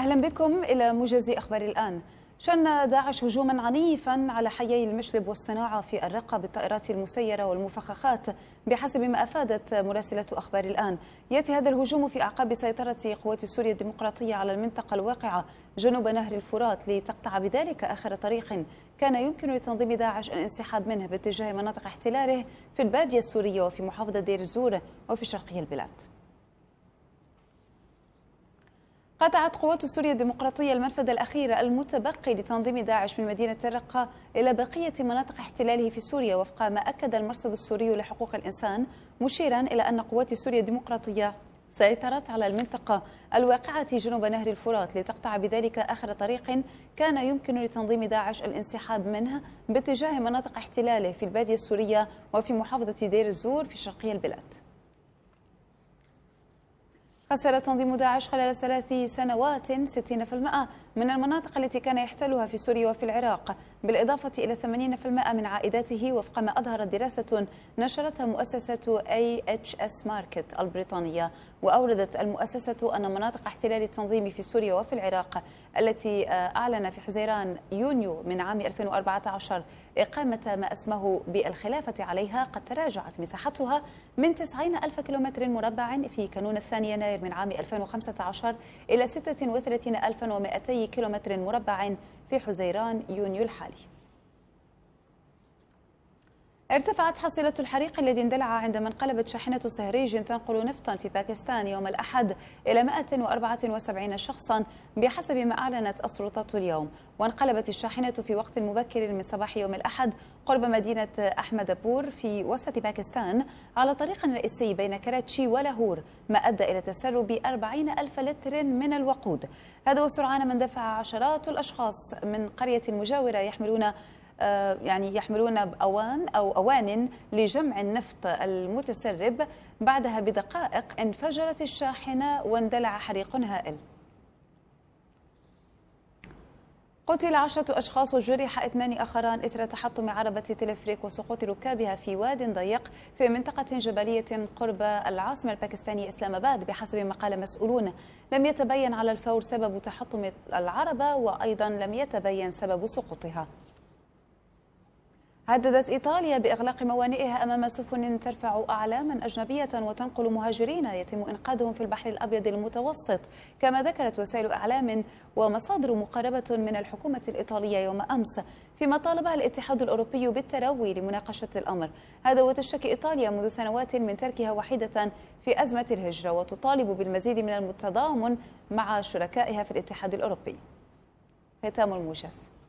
أهلا بكم إلى موجز أخبار الآن شن داعش هجوما عنيفا على حيي المشلب والصناعة في الرقة بالطائرات المسيرة والمفخخات بحسب ما أفادت مراسلة أخبار الآن يأتي هذا الهجوم في أعقاب سيطرة قوات سوريا الديمقراطية على المنطقة الواقعة جنوب نهر الفرات لتقطع بذلك آخر طريق كان يمكن لتنظيم داعش الانسحاب منه باتجاه مناطق احتلاله في البادية السورية وفي محافظة دير الزور وفي شرقي البلاد قطعت قوات سوريا الديمقراطية المنفذ الأخير المتبقي لتنظيم داعش من مدينة الرقة إلى بقية مناطق احتلاله في سوريا وفق ما أكد المرصد السوري لحقوق الإنسان مشيرا إلى أن قوات سوريا الديمقراطية سيطرت على المنطقة الواقعة جنوب نهر الفرات لتقطع بذلك آخر طريق كان يمكن لتنظيم داعش الانسحاب منه باتجاه مناطق احتلاله في البادية السورية وفي محافظة دير الزور في شرقي البلاد خسر تنظيم داعش خلال ثلاث سنوات 60% من المناطق التي كان يحتلها في سوريا وفي العراق بالإضافة إلى 80% من عائداته وفق ما أظهرت دراسة نشرتها مؤسسة AHS ماركت البريطانية وأوردت المؤسسة أن مناطق احتلال التنظيم في سوريا وفي العراق التي آه، أعلن في حزيران يونيو من عام 2014 إقامة ما اسمه بالخلافة عليها قد تراجعت مساحتها من 90 ألف كيلومتر مربع في كانون الثاني يناير من عام 2015 إلى 36 ألف ومائتي كيلومتر مربع في حزيران يونيو الحالي ارتفعت حصيلة الحريق الذي اندلع عندما انقلبت شاحنة سهريج تنقل نفطا في باكستان يوم الأحد إلى 174 شخصا بحسب ما أعلنت السلطات اليوم وانقلبت الشاحنة في وقت مبكر من صباح يوم الأحد قرب مدينة أحمد بور في وسط باكستان على طريق رئيسي بين كراتشي ولاهور ما أدى إلى تسرب 40 ألف لتر من الوقود هذا وسرعان ما اندفع عشرات الأشخاص من قرية مجاورة يحملون آه، يعني يحملون أوان أو أوان لجمع النفط المتسرب بعدها بدقائق انفجرت الشاحنة واندلع حريق هائل قتل عشرة أشخاص وجرح اثنان آخران إثر تحطم عربة تلفريك وسقوط ركابها في واد ضيق في منطقة جبلية قرب العاصمة الباكستانية إسلام آباد بحسب ما قال مسؤولون لم يتبين على الفور سبب تحطم العربة وأيضا لم يتبين سبب سقوطها هددت إيطاليا بإغلاق موانئها أمام سفن ترفع أعلاما أجنبية وتنقل مهاجرين يتم إنقاذهم في البحر الأبيض المتوسط كما ذكرت وسائل أعلام ومصادر مقربة من الحكومة الإيطالية يوم أمس فيما طالبها الاتحاد الأوروبي بالتروي لمناقشة الأمر هذا وتشتكي إيطاليا منذ سنوات من تركها وحيدة في أزمة الهجرة وتطالب بالمزيد من التضامن مع شركائها في الاتحاد الأوروبي ختام الموجز